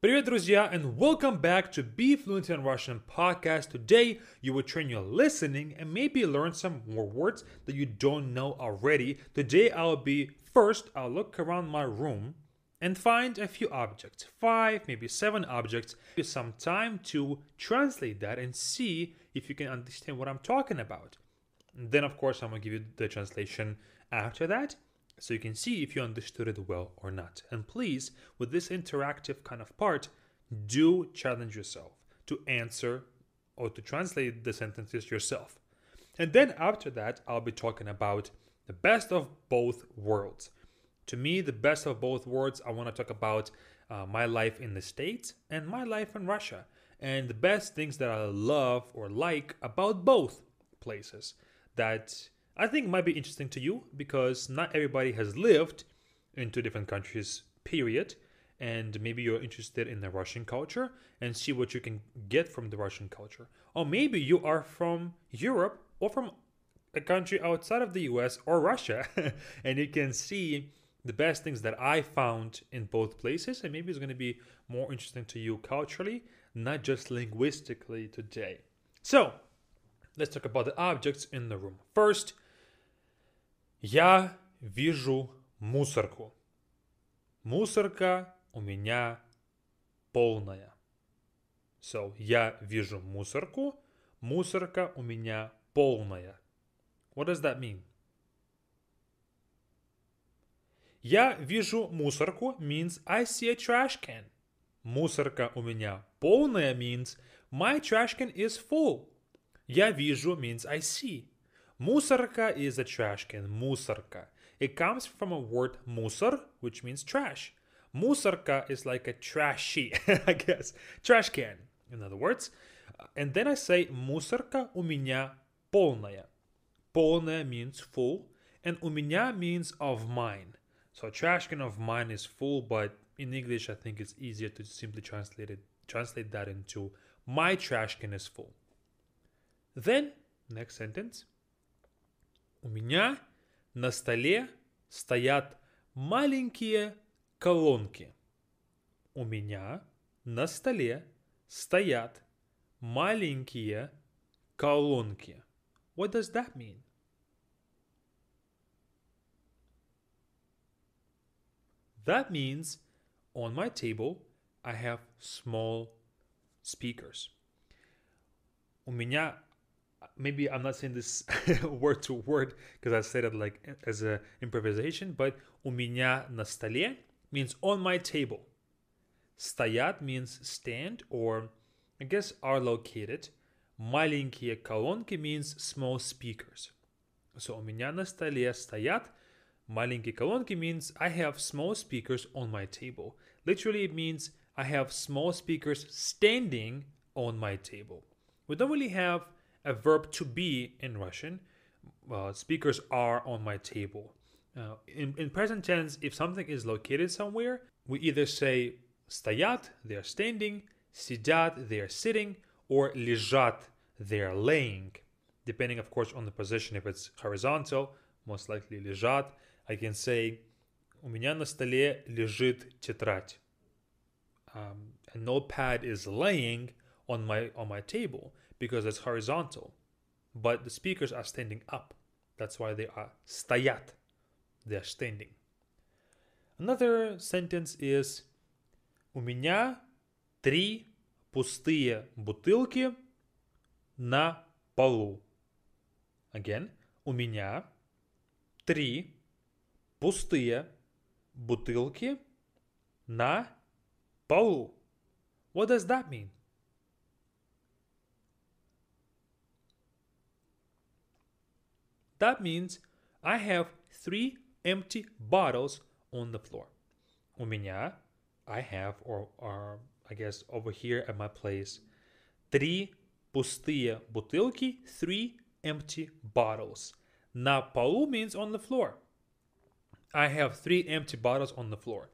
Привет, друзья, and welcome back to Be Fluent in Russian podcast. Today, you will train your listening and maybe learn some more words that you don't know already. Today, I'll be first, I'll look around my room and find a few objects five, maybe seven objects. Give some time to translate that and see if you can understand what I'm talking about. And then, of course, I'm gonna give you the translation after that so you can see if you understood it well or not. And please, with this interactive kind of part, do challenge yourself to answer or to translate the sentences yourself. And then after that, I'll be talking about the best of both worlds. To me, the best of both worlds, I want to talk about uh, my life in the States and my life in Russia, and the best things that I love or like about both places that I think might be interesting to you because not everybody has lived in two different countries, period. And maybe you're interested in the Russian culture and see what you can get from the Russian culture. Or maybe you are from Europe or from a country outside of the US or Russia and you can see the best things that I found in both places. And maybe it's going to be more interesting to you culturally, not just linguistically today. So let's talk about the objects in the room. First, Я вижу мусорку. Мусорка у меня полная. So, я вижу мусорку. Мусорка у меня полная. What does that mean? Я вижу мусорку means I see a trash can. Мусорка у меня полная means my trash can is full. Я вижу means I see. Мусорка is a trash can. Мусорка. It comes from a word мусор, which means trash. Мусорка is like a trashy, I guess. Trash can, in other words. And then I say мусорка у меня полная. Полная means full, and у меня means of mine. So trash can of mine is full, but in English I think it's easier to simply translate it, translate that into my trash can is full. Then, next sentence. У меня на столе стоят маленькие колонки. У меня на столе стоят маленькие колонки. What does that mean? That means on my table I have small speakers. У меня maybe I'm not saying this word to word because I said it like as a improvisation, but у меня на столе means on my table. Стоят means stand or I guess are located. Маленькие колонки means small speakers. So у меня на столе стоят маленькие колонки means I have small speakers on my table. Literally it means I have small speakers standing on my table. We don't really have a verb to be in Russian. Uh, speakers are on my table. Uh, in, in present tense, if something is located somewhere, we either say стоят, they are standing, сидят, they are sitting, or лежат, they are laying. Depending, of course, on the position. If it's horizontal, most likely лежат. I can say у меня на столе лежит тетрадь. Um, a notepad is laying on my on my table because it's horizontal, but the speakers are standing up. That's why they are стоят. They are standing. Another sentence is У меня три пустые бутылки на полу. Again, у меня три пустые бутылки на полу. What does that mean? That means I have three empty bottles on the floor. У меня, I have, or, or I guess over here at my place, три пустые бутылки, three empty bottles. На полу means on the floor. I have three empty bottles on the floor.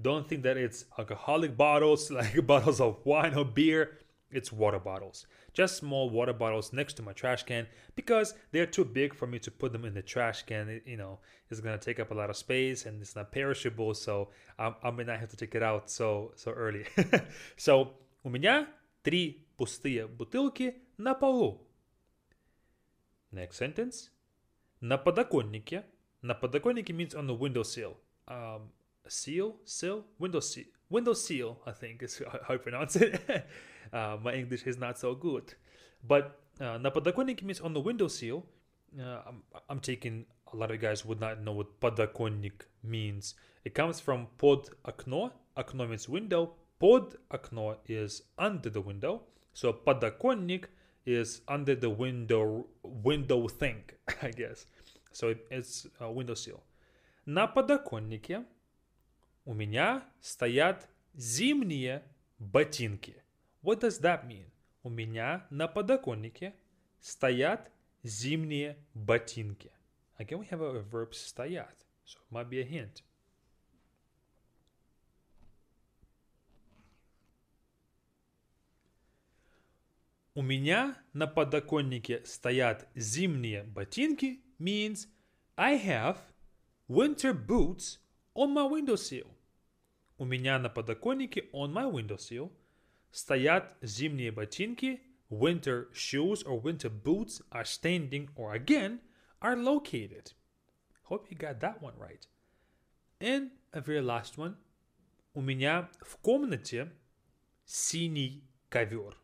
Don't think that it's alcoholic bottles, like bottles of wine or beer. It's water bottles just small water bottles next to my trash can because they're too big for me to put them in the trash can. It, you know, it's gonna take up a lot of space and it's not perishable, so I, I may not have to take it out so so early. so у меня три пустые бутылки на полу. Next sentence. На подоконнике. На подоконнике means on the windowsill. Um, seal, sill, window sill, window Seal, I think is how I pronounce it. uh, my English is not so good. But uh, на подоконнике means on the window seal. Uh, I'm, I'm, taking a lot of guys would not know what подоконник means. It comes from под окно. Окно means window. Под окно is under the window. So подоконник is under the window window thing, I guess. So it, it's a uh, window seal. На подоконнике У меня стоят зимние ботинки. What does that mean? У меня на подоконнике стоят зимние ботинки. А Again, we have a verb стоят. So it might be a hint. У меня на подоконнике стоят зимние ботинки means I have winter boots on my windowsill у меня на подоконнике on my windowsill стоят зимние ботинки, winter shoes or winter boots are standing or again are located. Hope you got that one right. And a very last one. У меня в комнате синий ковер.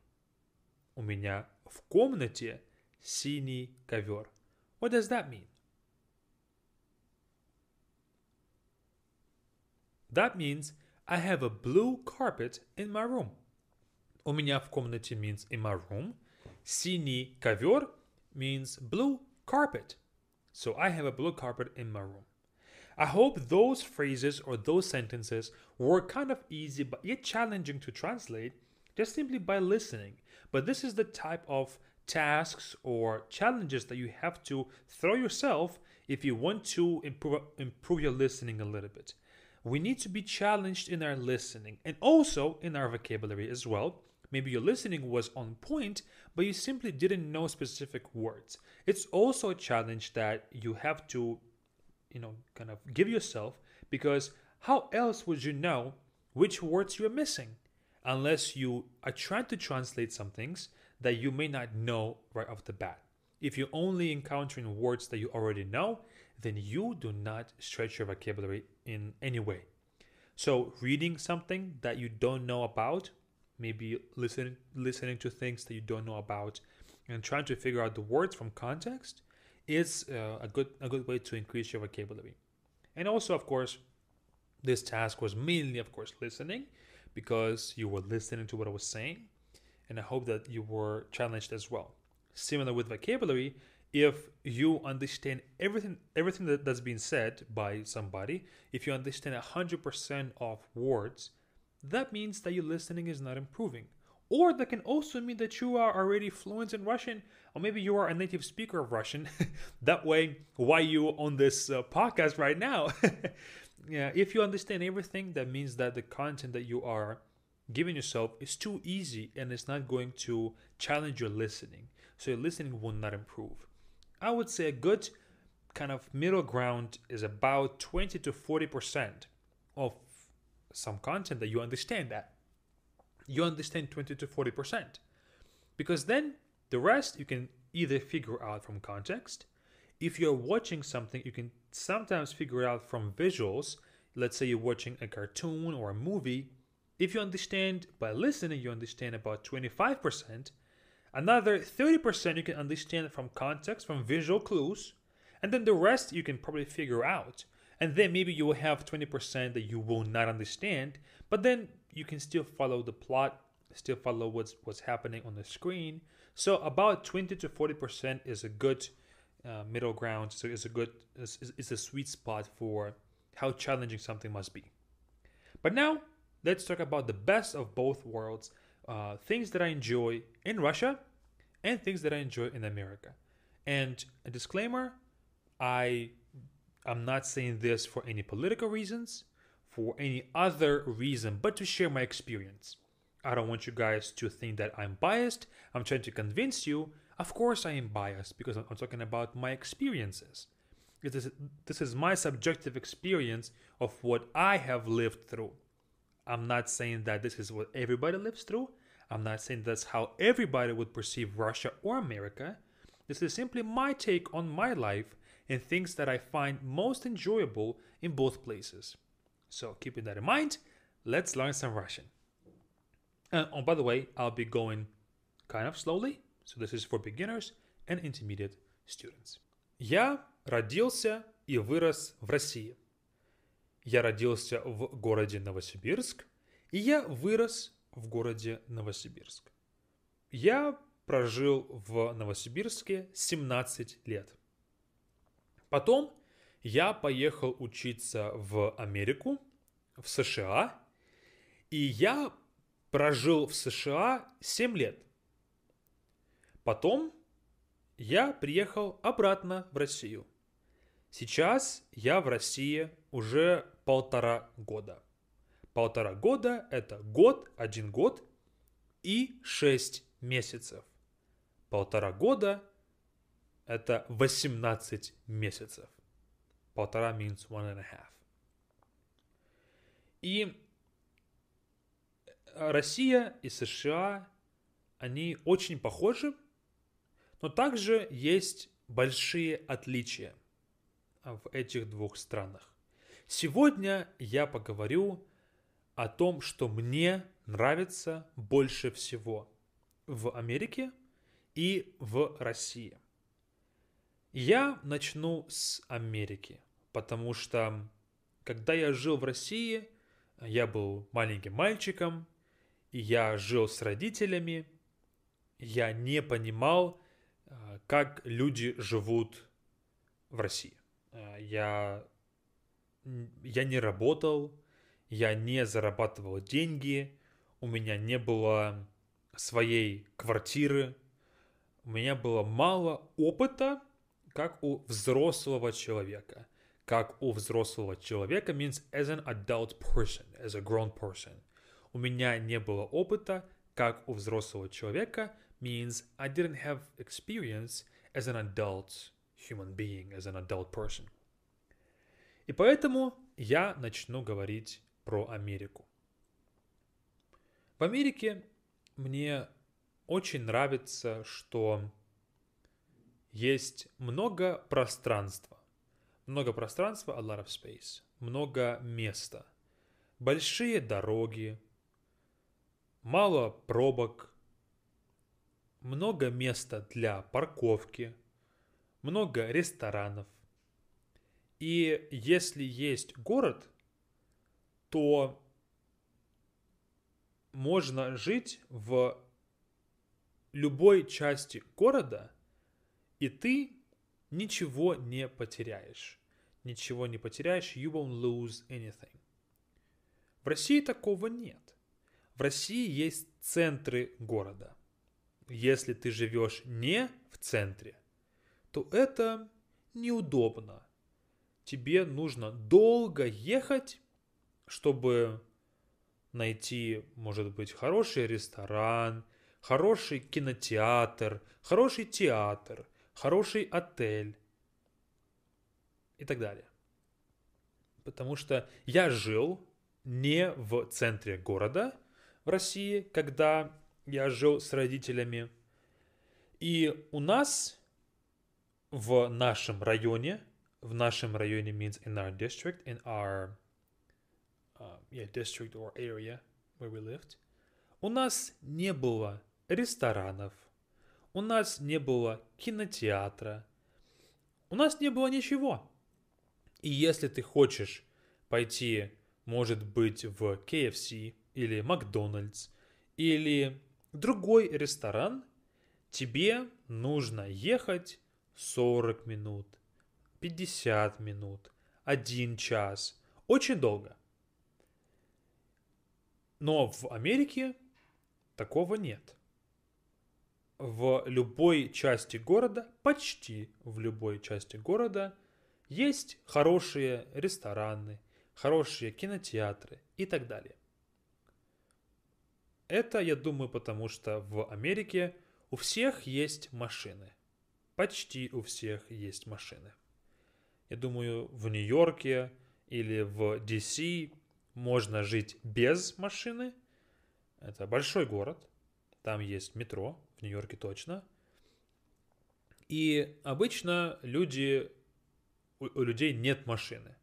У меня в комнате синий ковер. What does that mean? That means I have a blue carpet in my room. У меня в комнате means in my room. Синий ковер means blue carpet. So I have a blue carpet in my room. I hope those phrases or those sentences were kind of easy but yet challenging to translate just simply by listening. But this is the type of tasks or challenges that you have to throw yourself if you want to improve, improve your listening a little bit. We need to be challenged in our listening and also in our vocabulary as well. Maybe your listening was on point, but you simply didn't know specific words. It's also a challenge that you have to, you know, kind of give yourself because how else would you know which words you're missing unless you are trying to translate some things that you may not know right off the bat? If you're only encountering words that you already know, then you do not stretch your vocabulary in any way. So reading something that you don't know about, maybe listening listening to things that you don't know about, and trying to figure out the words from context is uh, a good a good way to increase your vocabulary. And also, of course, this task was mainly, of course, listening because you were listening to what I was saying, and I hope that you were challenged as well. Similar with vocabulary, if you understand everything everything that, that's been said by somebody if you understand 100% of words that means that your listening is not improving or that can also mean that you are already fluent in russian or maybe you are a native speaker of russian that way why you on this uh, podcast right now yeah if you understand everything that means that the content that you are giving yourself is too easy and it's not going to challenge your listening so your listening will not improve I would say a good kind of middle ground is about 20 to 40% of some content that you understand that. You understand 20 to 40%. Because then the rest you can either figure out from context. If you're watching something, you can sometimes figure out from visuals. Let's say you're watching a cartoon or a movie. If you understand by listening, you understand about 25%. Another 30% you can understand from context, from visual clues, and then the rest you can probably figure out. And then maybe you will have 20% that you will not understand, but then you can still follow the plot, still follow what's what's happening on the screen. So about 20 to 40% is a good uh, middle ground. So it's a good, it's, it's a sweet spot for how challenging something must be. But now let's talk about the best of both worlds uh, things that I enjoy in Russia and things that I enjoy in America. And a disclaimer I am not saying this for any political reasons, for any other reason, but to share my experience. I don't want you guys to think that I'm biased. I'm trying to convince you. Of course, I am biased because I'm talking about my experiences. This is, this is my subjective experience of what I have lived through. I'm not saying that this is what everybody lives through. I'm not saying that's how everybody would perceive Russia or America. This is simply my take on my life and things that I find most enjoyable in both places. So, keeping that in mind, let's learn some Russian. And oh, by the way, I'll be going kind of slowly. So, this is for beginners and intermediate students. Я родился и вырос в России. Я родился в городе Новосибирск, и я вырос в городе Новосибирск. Я прожил в Новосибирске 17 лет. Потом я поехал учиться в Америку, в США, и я прожил в США 7 лет. Потом я приехал обратно в Россию – Сейчас я в России уже полтора года. Полтора года – это год, один год и шесть месяцев. Полтора года – это 18 месяцев. Полтора means one and a half. И Россия и США, они очень похожи, но также есть большие отличия – а, в этих двух странах. Сегодня я поговорю о том, что мне нравится больше всего в Америке и в России. Я начну с Америки, потому что когда я жил в России, я был маленьким мальчиком, и я жил с родителями, я не понимал, а, как люди живут в России. А, я, я не работал, я не зарабатывал деньги, у меня не было своей квартиры, у меня было мало опыта, как у взрослого человека. Как у взрослого человека means as an adult person, as a grown person. У меня не было опыта, как у взрослого человека means I didn't have experience as an adult human being, as an adult person. И поэтому я начну говорить про Америку. В Америке мне очень нравится, что есть много пространства. Много пространства, a lot of space. Много места. Большие дороги, мало пробок, много места для парковки – много ресторанов. И если есть город, то можно жить в любой части города, и ты ничего не потеряешь. Ничего не потеряешь, you won't lose anything. В России такого нет. В России есть центры города. Если ты живешь не в центре, то это неудобно. Тебе нужно долго ехать, чтобы найти, может быть, хороший ресторан, хороший кинотеатр, хороший театр, хороший отель и так далее. Потому что я жил не в центре города в России, когда я жил с родителями. И у нас в нашем районе, в нашем районе means in our district, in our uh, yeah, district or area where we lived, у нас не было ресторанов, у нас не было кинотеатра, у нас не было ничего. И если ты хочешь пойти, может быть, в KFC или Макдональдс или другой ресторан, тебе нужно ехать 40 минут, 50 минут, 1 час. Очень долго. Но в Америке такого нет. В любой части города, почти в любой части города, есть хорошие рестораны, хорошие кинотеатры и так далее. Это, я думаю, потому что в Америке у всех есть машины почти у всех есть машины. Я думаю, в Нью-Йорке или в DC можно жить без машины. Это большой город, там есть метро, в Нью-Йорке точно. И обычно люди, у, у людей нет машины.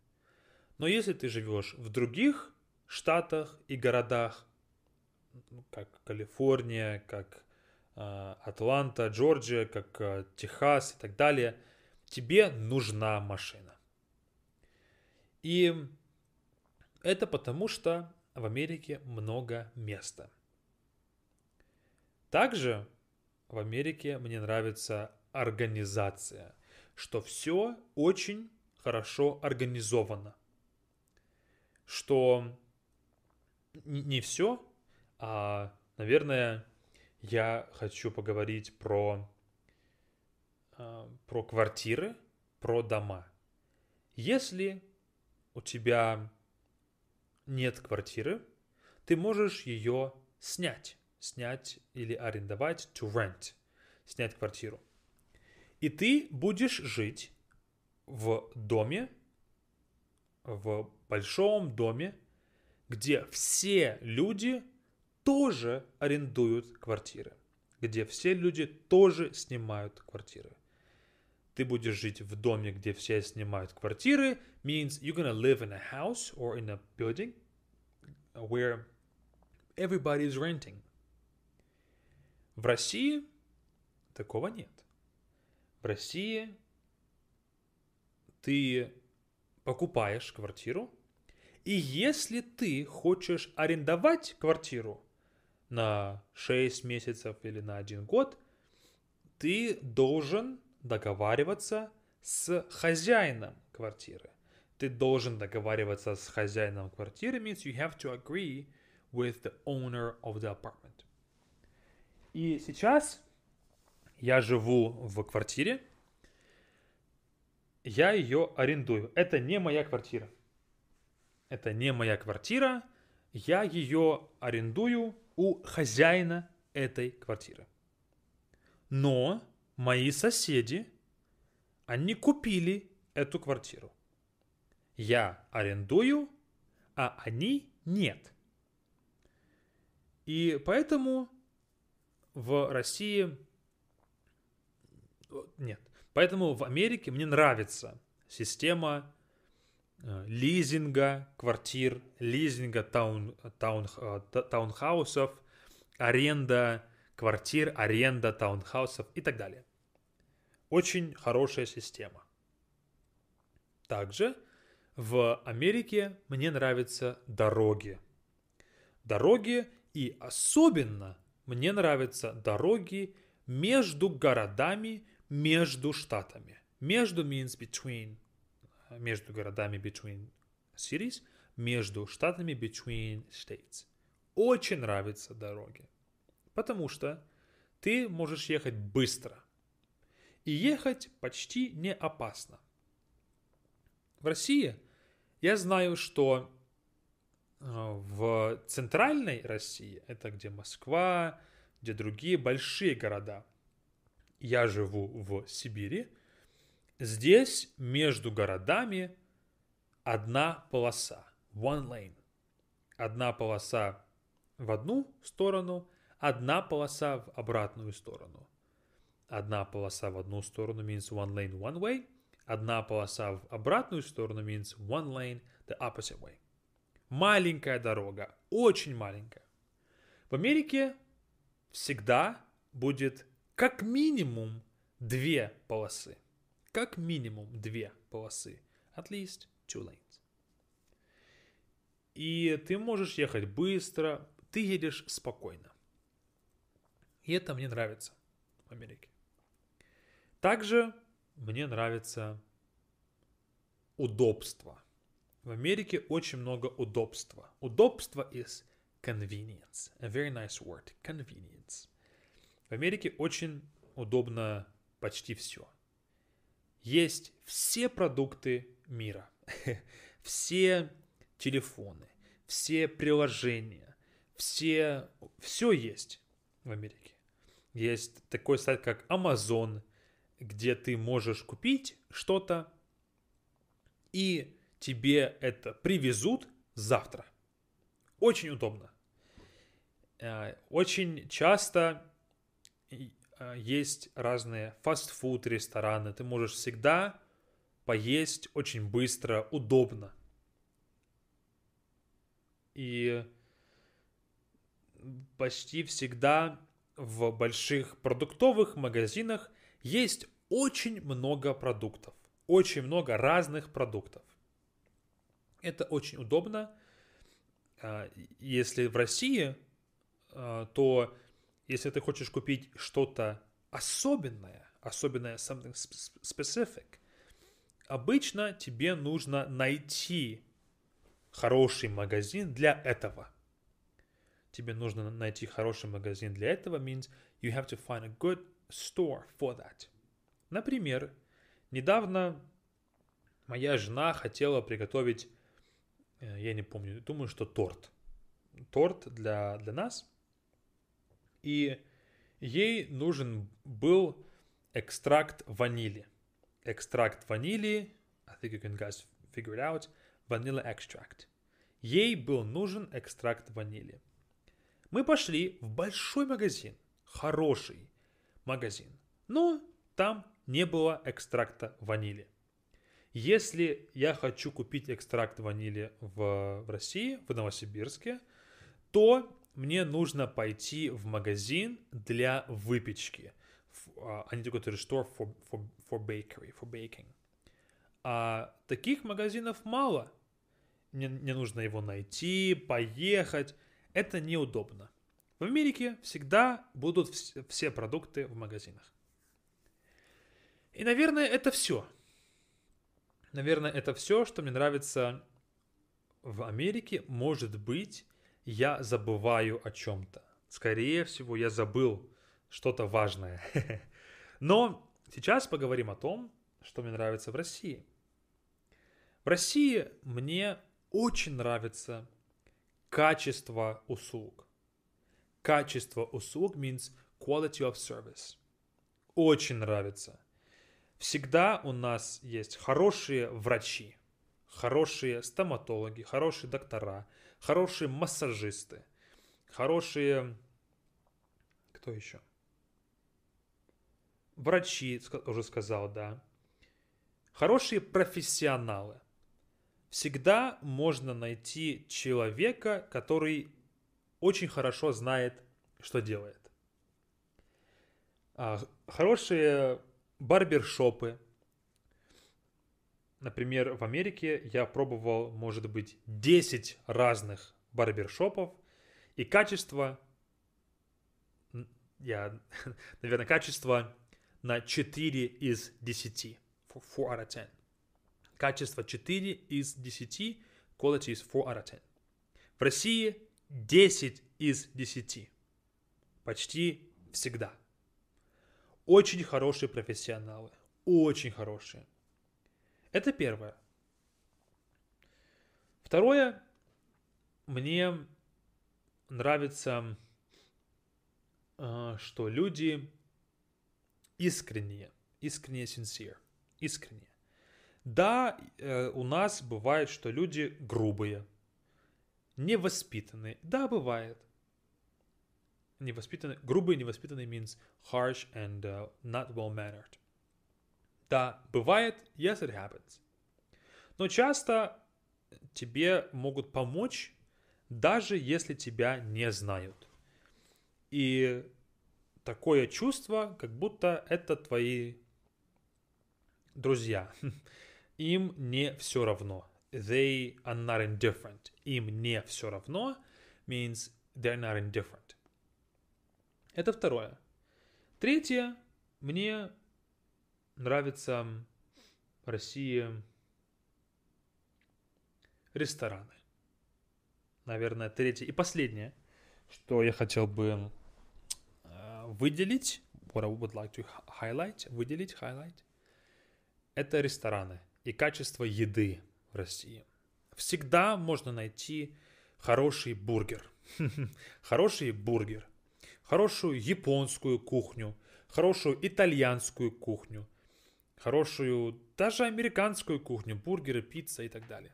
Но если ты живешь в других штатах и городах, ну, как Калифорния, как а, Атланта, Джорджия, как а, Техас и так далее, тебе нужна машина. И это потому, что в Америке много места. Также в Америке мне нравится организация, что все очень хорошо организовано, что не все, а, наверное, я хочу поговорить про, а, про квартиры, про дома. Если у тебя нет квартиры, ты можешь ее снять. Снять или арендовать, to rent, снять квартиру. И ты будешь жить в доме, в большом доме, где все люди тоже арендуют квартиры, где все люди тоже снимают квартиры. Ты будешь жить в доме, где все снимают квартиры, means you're gonna live in a house or in a building where everybody is renting. В России такого нет. В России ты покупаешь квартиру, и если ты хочешь арендовать квартиру, на 6 месяцев или на 1 год, ты должен договариваться с хозяином квартиры. Ты должен договариваться с хозяином квартиры means you have to agree with the owner of the apartment. И сейчас я живу в квартире, я ее арендую. Это не моя квартира. Это не моя квартира. Я ее арендую у хозяина этой квартиры. Но мои соседи, они купили эту квартиру. Я арендую, а они нет. И поэтому в России... Нет. Поэтому в Америке мне нравится система Э, лизинга квартир, лизинга таун, таун, э, таунхаусов, аренда квартир, аренда таунхаусов и так далее. Очень хорошая система. Также в Америке мне нравятся дороги. Дороги и особенно мне нравятся дороги между городами, между штатами. Между means between – между городами between cities, между штатами between states. Очень нравятся дороги, потому что ты можешь ехать быстро и ехать почти не опасно. В России я знаю, что э, в центральной России, это где Москва, где другие большие города, я живу в Сибири – Здесь между городами одна полоса, one lane. Одна полоса в одну сторону, одна полоса в обратную сторону. Одна полоса в одну сторону means one lane one way, одна полоса в обратную сторону means one lane the opposite way. Маленькая дорога, очень маленькая. В Америке всегда будет как минимум две полосы. Как минимум две полосы. At least two lanes. И ты можешь ехать быстро, ты едешь спокойно. И это мне нравится в Америке. Также мне нравится удобство. В Америке очень много удобства. Удобство is convenience. A very nice word. Convenience. В Америке очень удобно почти все есть все продукты мира, все телефоны, все приложения, все, все есть в Америке. Есть такой сайт, как Amazon, где ты можешь купить что-то, и тебе это привезут завтра. Очень удобно. Э, очень часто Э, есть разные фастфуд рестораны, ты можешь всегда поесть очень быстро, удобно. И почти всегда в больших продуктовых магазинах есть очень много продуктов, очень много разных продуктов. Это очень удобно. А, если в России, а, то если ты хочешь купить что-то особенное, особенное something specific, обычно тебе нужно найти хороший магазин для этого. Тебе нужно найти хороший магазин для этого means you have to find a good store for that. Например, недавно моя жена хотела приготовить, э, я не помню, думаю, что торт. Торт для, для нас – и ей нужен был экстракт ванили. Экстракт ванили, I think you can guys figure it out, vanilla extract. Ей был нужен экстракт ванили. Мы пошли в большой магазин, хороший магазин, но там не было экстракта ванили. Если я хочу купить экстракт ванили в, в России, в Новосибирске, то мне нужно пойти в магазин для выпечки. А, они такой говорят, что for, for, for bakery, for baking. А таких магазинов мало. Мне, мне нужно его найти, поехать. Это неудобно. В Америке всегда будут вс- все продукты в магазинах. И, наверное, это все. Наверное, это все, что мне нравится в Америке. Может быть, я забываю о чем-то. Скорее всего, я забыл что-то важное. Но сейчас поговорим о том, что мне нравится в России. В России мне очень нравится качество услуг. Качество услуг means quality of service. Очень нравится. Всегда у нас есть хорошие врачи, хорошие стоматологи, хорошие доктора – хорошие массажисты, хорошие... Кто еще? Врачи, уже сказал, да. Хорошие профессионалы. Всегда можно найти человека, который очень хорошо знает, что делает. А, хорошие барбершопы – Например, в Америке я пробовал, может быть, 10 разных барбершопов, и качество, я, наверное, качество на 4 из 10. 4 out of 10. Качество 4 из 10, quality is 4 out of 10. В России 10 из 10. Почти всегда. Очень хорошие профессионалы. Очень хорошие. Это первое. Второе, мне нравится, э, что люди искренние, искренние, sincere, искренние. Да, э, у нас бывает, что люди грубые, невоспитанные. Да, бывает. Невоспитанные, грубые, невоспитанные means harsh and э, not well mannered. Да, бывает, yes, it happens. Но часто тебе могут помочь, даже если тебя не знают. И такое чувство, как будто это твои друзья. Им не все равно. They are not indifferent. Им не все равно means they're not indifferent. Это второе. Третье, мне нравятся в России рестораны. Наверное, третье и последнее, что я хотел бы э, выделить, what I would like to highlight, выделить, highlight, это рестораны и качество еды в России. Всегда можно найти хороший бургер, хороший бургер, хорошую японскую кухню, хорошую итальянскую кухню – хорошую, даже американскую кухню, бургеры, пицца и так далее.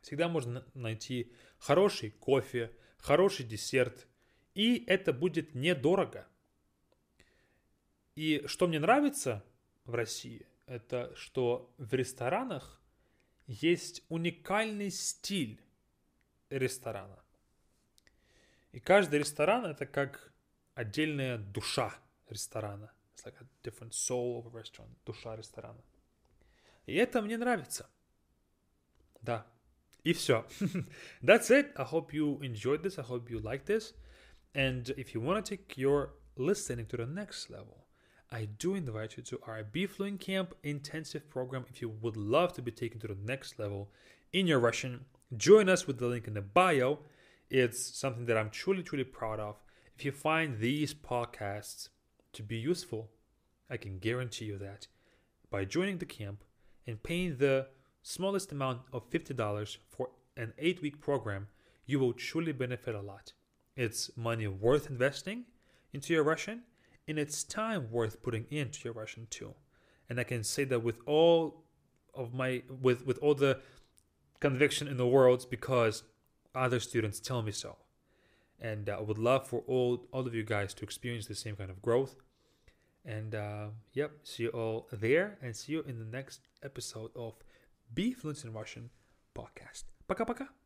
Всегда можно найти хороший кофе, хороший десерт, и это будет недорого. И что мне нравится в России, это что в ресторанах есть уникальный стиль ресторана. И каждый ресторан это как отдельная душа ресторана. It's like a different soul of a restaurant, душа ресторана. И это мне нравится. Да. И все. That's it. I hope you enjoyed this. I hope you like this. And if you want to take your listening to the next level, I do invite you to our B Fluent Camp intensive program. If you would love to be taken to the next level in your Russian, join us with the link in the bio. It's something that I'm truly, truly proud of. If you find these podcasts to be useful, I can guarantee you that, by joining the camp and paying the smallest amount of $50 for an 8 week program, you will truly benefit a lot. It's money worth investing into your Russian, and it's time worth putting into your Russian too. And I can say that with all of my with with all the conviction in the world because other students tell me so. And I would love for all all of you guys to experience the same kind of growth and uh, yep, see you all there and see you in the next episode of Be Fluent in Russian podcast. Пока-пока.